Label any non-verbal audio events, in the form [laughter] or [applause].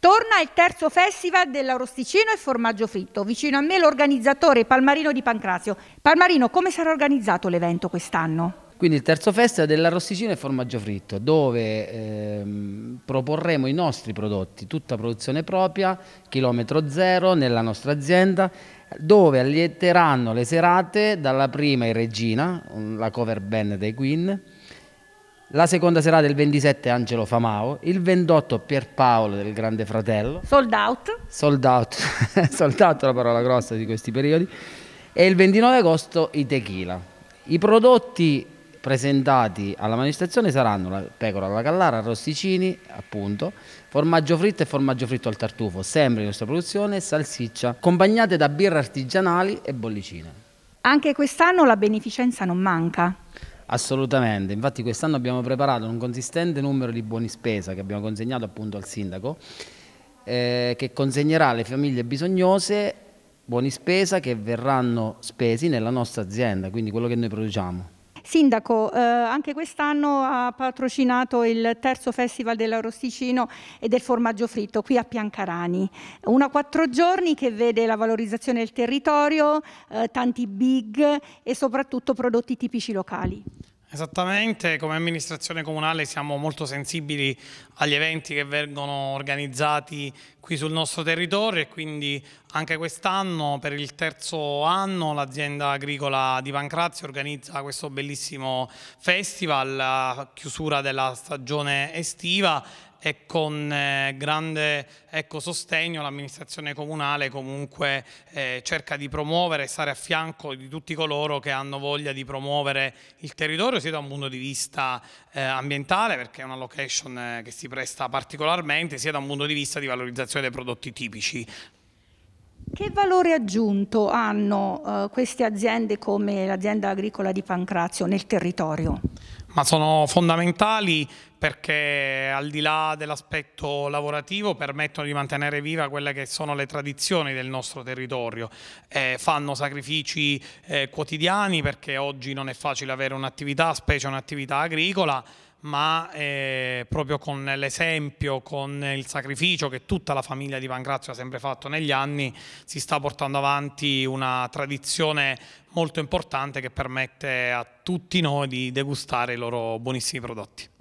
Torna il terzo festival dell'Arosticino e Formaggio Fritto. Vicino a me l'organizzatore Palmarino di Pancrazio. Palmarino, come sarà organizzato l'evento quest'anno? Quindi il terzo festival dell'arrosticino e formaggio fritto, dove ehm, proporremo i nostri prodotti, tutta produzione propria, chilometro zero nella nostra azienda, dove allieteranno le serate dalla prima in Regina, la cover band dei Queen, la seconda serata il 27 Angelo Famao, il 28 Pierpaolo del Grande Fratello. Sold out. Sold out, [laughs] sold out la parola grossa di questi periodi. E il 29 agosto i tequila. I prodotti presentati alla manifestazione saranno la pecora alla callara, rossicini, appunto, formaggio fritto e formaggio fritto al tartufo, sempre in nostra produzione, salsiccia, accompagnate da birre artigianali e bollicine. Anche quest'anno la beneficenza non manca. Assolutamente, infatti quest'anno abbiamo preparato un consistente numero di buoni spesa che abbiamo consegnato appunto al sindaco eh, che consegnerà alle famiglie bisognose buoni spesa che verranno spesi nella nostra azienda, quindi quello che noi produciamo. Sindaco, eh, anche quest'anno ha patrocinato il terzo festival dell'arosticino e del formaggio fritto qui a Piancarani. Una quattro giorni che vede la valorizzazione del territorio, eh, tanti big e soprattutto prodotti tipici locali. Esattamente, come amministrazione comunale siamo molto sensibili agli eventi che vengono organizzati qui sul nostro territorio e quindi anche quest'anno per il terzo anno l'azienda agricola di Pancrazio organizza questo bellissimo festival a chiusura della stagione estiva e con eh, grande ecco, sostegno l'amministrazione comunale comunque eh, cerca di promuovere e stare a fianco di tutti coloro che hanno voglia di promuovere il territorio sia da un punto di vista eh, ambientale perché è una location eh, che si presta particolarmente sia da un punto di vista di valorizzazione dei prodotti tipici che valore aggiunto hanno eh, queste aziende come l'azienda agricola di Pancrazio nel territorio? Ma sono fondamentali perché al di là dell'aspetto lavorativo permettono di mantenere viva quelle che sono le tradizioni del nostro territorio, eh, fanno sacrifici eh, quotidiani perché oggi non è facile avere un'attività, specie un'attività agricola, ma eh, proprio con l'esempio, con il sacrificio che tutta la famiglia di Pancrazio ha sempre fatto negli anni, si sta portando avanti una tradizione molto importante che permette a tutti noi di degustare i loro buonissimi prodotti.